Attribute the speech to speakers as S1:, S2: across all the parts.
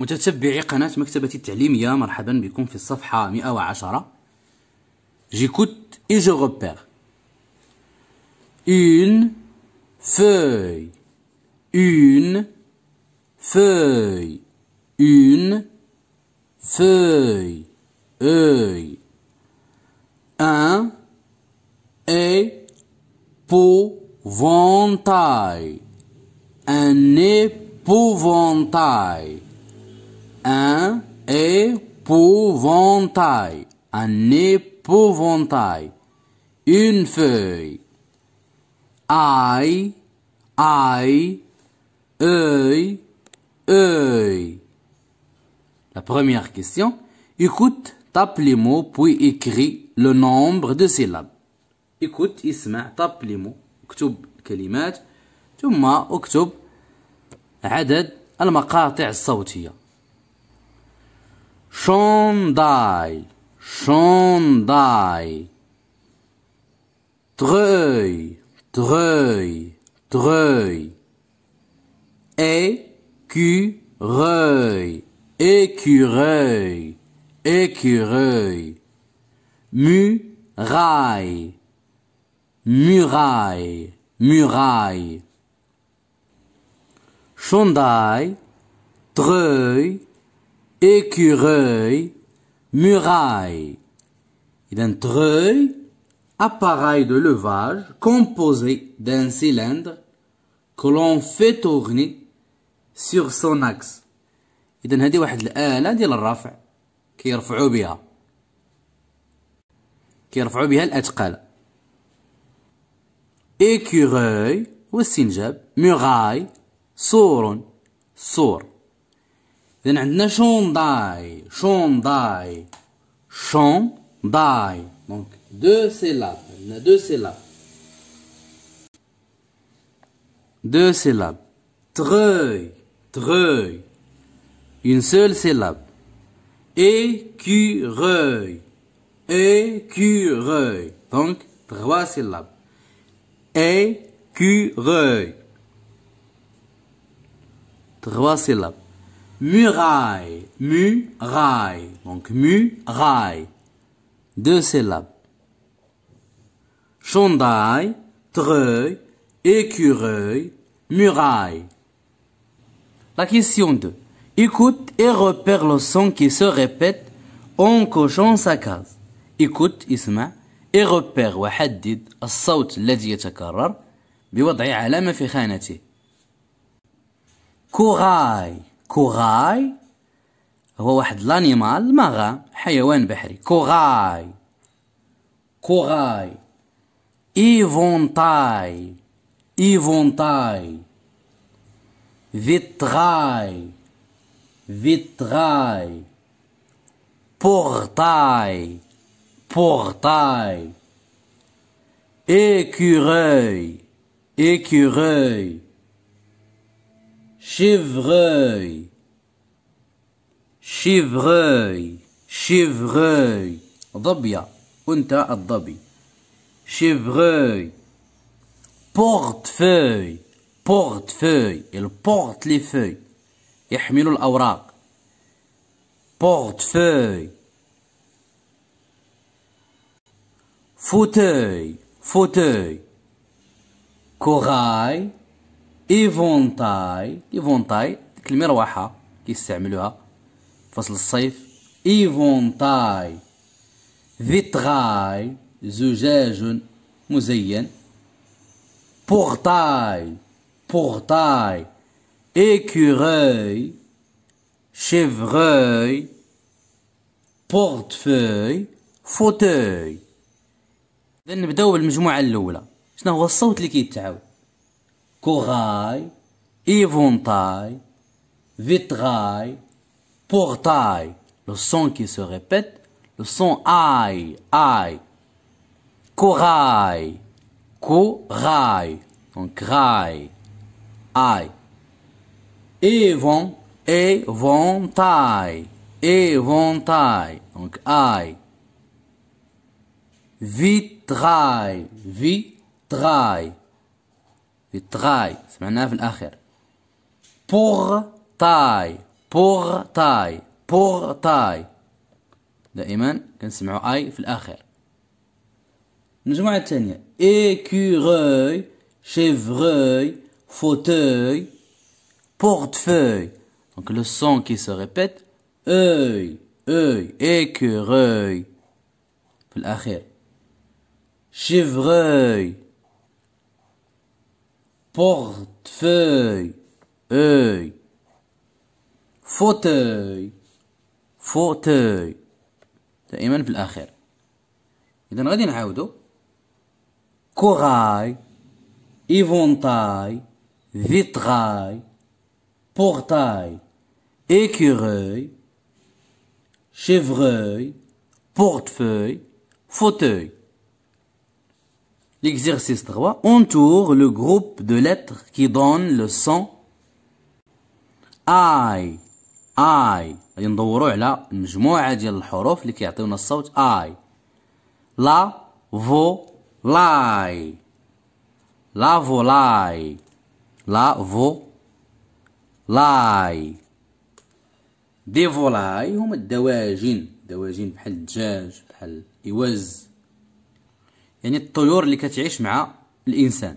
S1: متتبعي قناة مكتبتي التعليمية مرحبا بكم في الصفحة 110 جيكوت اي جو غوبير اون فوي اون فوي اون فوي اي ان اي بو فونتاي ان اي بو فونتاي un épouvantail, un épouvantail, une feuille. Aïe, aïe, œil, œil. La première question, écoute, tape les mots, puis écris le nombre de syllabes. Écoute, isma, tape les mots, اكتب puis ثم اكتب عدد المقاطع syllabes. Chandail, chandail. Treuil, treuil, treuil. Écureuil, écureuil, écureuil. Muraille, muraille, muraille. Chandail, treuil, écureuil, muraille. Il est un appareil de levage composé d'un cylindre que l'on fait tourner sur son axe. إذا هذه واحد الآلة ديال الرفع كيرفعوا بها كيرفعوا بها الأثقال إيكوغوي والسنجاب مغاي صور صور Donc deux syllabes. Deux syllabes. Deux syllabes. Treuil. Treuil. Une seule syllabe. Et Écureuil. Donc trois syllabes. Et Trois syllabes muraille, muraille, donc muraille, deux syllabes. Chandail, treuil, écureuil, muraille. La question 2. Écoute et repère le son qui se répète en cochant sa case. Écoute, Isma, et repère وحدد saut الذي yatakarrar biwad'i alama fi khanati. koraï كوغاي هو واحد لانيمال ماغا حيوان بحري كوغاي كوغاي ايفونتاي ايفونتاي فيتغاي فيتغاي بورتاي بورتاي écureuil écureuil chevreuil chevreuil chevreuil ضبية أنت الضبي شيفغوي بورت فوي بورت فوي البورت لي فوي يحمل الاوراق بورت فوي فوتوي فوتوي كوراي ايفونتاي ايفونتاي ديك المروحه كيستعملوها فصل الصيف ايفونتاي فيتغاي زجاج مزين بورتاي بورتاي écureuil, chevreuil, بورتفوي فوتوي إذا نبداو بالمجموعة الأولى شنو هو الصوت اللي كيتعاود corail, éventail, e vitrail, portail. Le son qui se répète, le son aïe, aïe. Corail, corail. Donc rail, aïe. Évent, éventail, éventail. Donc aïe. Vitrail, vitrail. في تغاي سمعناها في الاخر بور تاي بور تاي بور تاي دائما كنسمعوا اي في الاخر المجموعه الثانيه ايكوروي شيفروي fauteuil portefeuille donc le son qui se répète اي اي écureuil في الاخير chevreuil portefeuille œil fauteuil fauteuil دائما في الاخر اذا غادي نعاودو كوغاي ايفونتاي فيتغاي بورتاي ايكوغاي شيفغاي portefeuille fauteuil L'exercice 3 entoure le groupe de lettres qui donne le son I I غادي ندوروا على مجموعة ديال الحروف اللي كيعطيونا الصوت I لا فو لاي لا فو لاي لا فو لاي دي فولاي هما الدواجن دواجن بحال الدجاج بحال الإوز يعني الطيور اللي كتعيش مع الانسان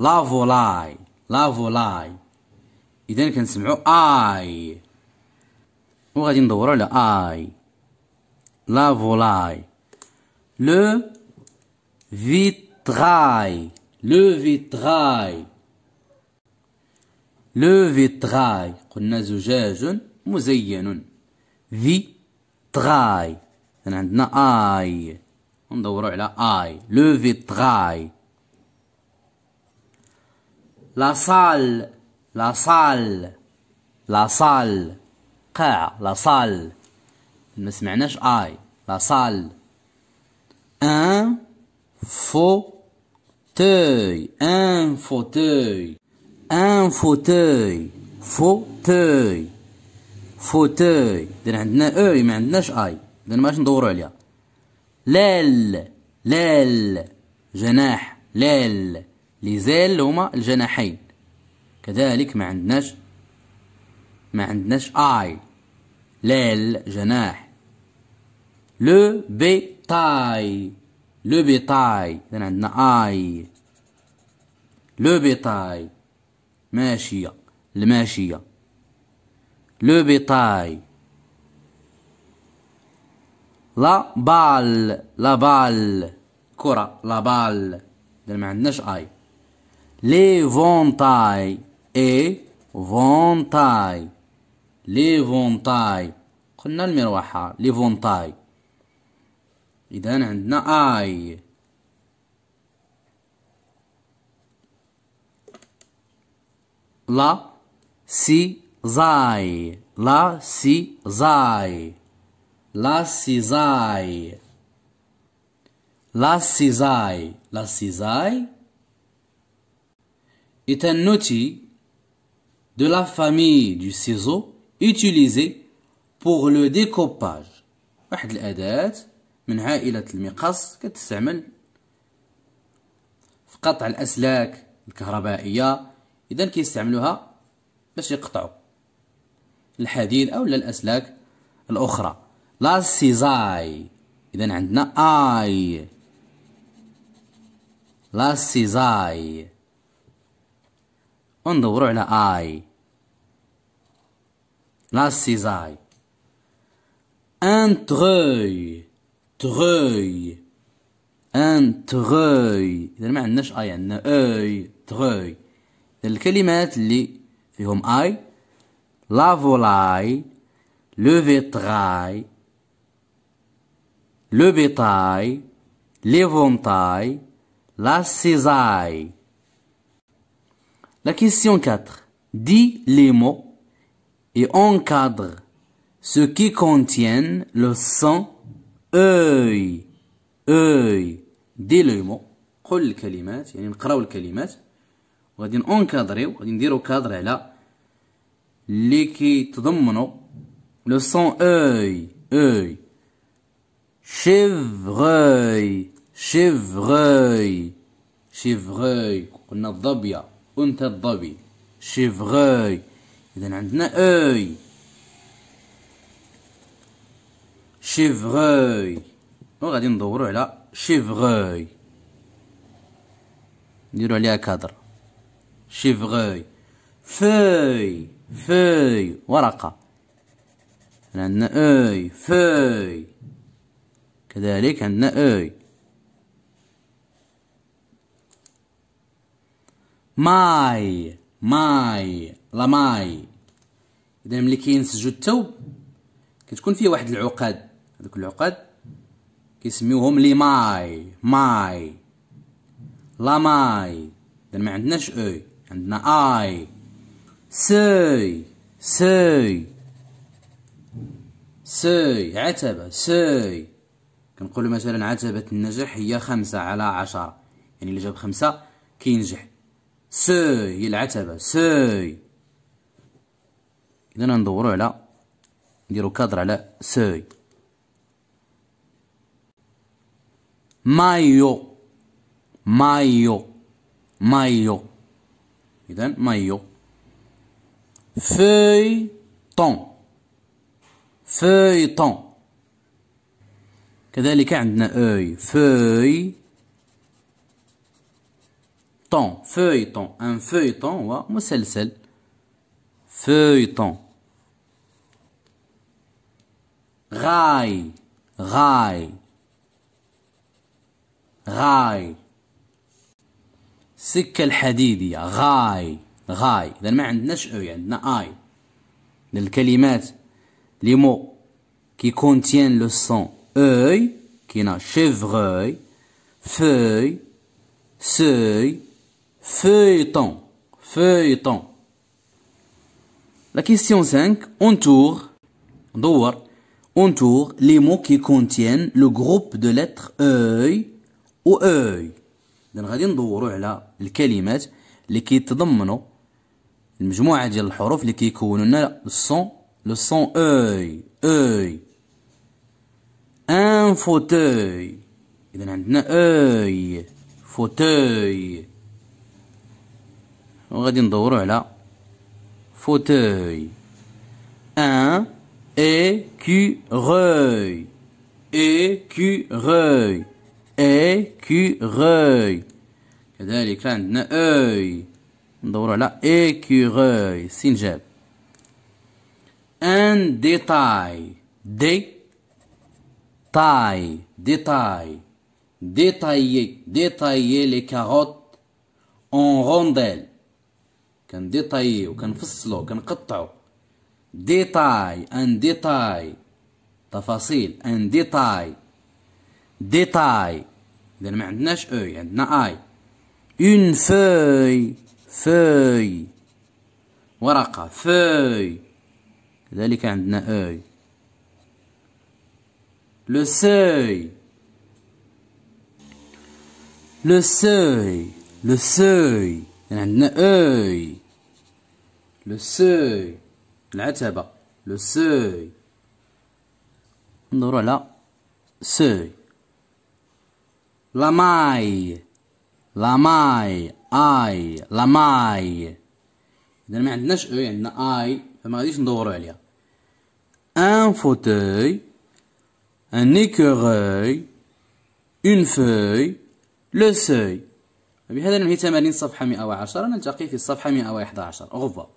S1: لافولاي لافولاي اذا كنسمعوا اي وغادي ندوروا على اي لافولاي لو فيتراي لو فيتراي لو فيتراي قلنا زجاج مزين في تراي عندنا اي وندوروا على اي لو فيتراي لا صال لا صال لا صال قاعة لا صال ما سمعناش اي لا صال ان فو توي ان فو توي ان فو فو فوتوي فو اذا عندنا اوي e. ما عندناش اي اذا ماش ندوروا عليها لال لال جناح لال لزال هما الجناحين كذلك ما عندناش ما عندناش اي لال جناح لو بي تاي لو بي تاي إذن عندنا اي لو بي تاي ماشية الماشية لو بي تاي لا بال لا بال كرة لا بال ما عندناش اي لي فونتاي اي فونتاي لي فونتاي قلنا المروحة لي فونتاي اذا عندنا اي لا سي زاي لا سي زاي lascizai lascizai lascizai est un outil de la famille du ciseau utilisé pour le découpage واحد الأداة من عائلة المقص كتستعمل في قطع الأسلاك الكهربائية إذا كيستعملوها باش يقطعوا الحديد أو الأسلاك الأخرى لا سيزاي إذا عندنا آي لا سيزاي وندور على آي لا سيزاي ان تغوي تغوي ان تغوي إذا ما عندناش آي عندنا أي تغوي الكلمات اللي فيهم آي لافولاي لوفي لو فيتراي le bétail, l'éventail, la cisaille. La question 4. Dis les mots et encadre ce qui contient le son œil. œil. Dis les mots. قل الكلمات يعني نقراو الكلمات وغادي نونكادريو غادي نديرو كادر على اللي كيتضمنوا لو سون œil. œil شيفغوي شيفغوي شيفغوي قلنا الظبية وانت الظبي شيفغوي اذا عندنا اي شيفغوي وغادي ندورو على شيفغوي نديرو عليها كادر شيفغوي في في ورقة عندنا اي في كذلك عندنا أي ماي ماي لا ماي إذا ملي كينسجو التو كتكون فيه واحد العقد هذوك العقد كيسميوهم لي ماي ماي لا ماي إذا ما عندناش أي عندنا آي سي سي سي عتبة سي كنقولوا مثلا عتبة النجاح هي خمسة على عشرة يعني اللي جاب خمسة كينجح سوي هي العتبة سوي إذا ندورو على نديرو كادر على سوي مايو مايو مايو إذا مايو فوي طون فوي طون كذلك عندنا اوي فوي طون فوي طون ان فوي طون هو مسلسل فوي طون غاي غاي غاي السكة الحديدية غاي غاي إذا ما عندناش أو عندنا آي الكلمات لي مو كي كونتيان لو سون œil, qui est un chevreuil, feuille, seuil, feuilleton, feuilleton. La question 5, entoure, entoure les mots qui contiennent le groupe de lettres œil ou œil. إذن غادي ندوروا على les qui كيتضمنوا المجموعة ديال de اللي كيكونوا لنا الصون لو صون اوي اوي ان فوتوي اذا عندنا اي فوتوي وغادي ندورو على فوتوي ان غوي écureuil écureuil غوي كذلك عندنا اي ندورو على غوي سينجاب ان ديتاي دي Taille, détaille, détailler, détailler les carottes en rondelles. كنديطاييو كنفصلو كنقطعو ديتاي ان ديتاي تفاصيل ان ديتاي ديتاي اذا ما عندناش اوي عندنا اي اون فوي فوي ورقه فوي كذلك عندنا اوي le seuil, le seuil, le seuil, عندنا أي لو seuil العتبة لو seuil ندورو على seuil la maille la maille اي la maille إذا ما عندناش أي عندنا اي فما غاديش ندورو عليها ان فوتوي un écureuil une feuille le seuil بهذا ننهي تمارين صفحة 110 نلتقي في الصفحة 111 غضة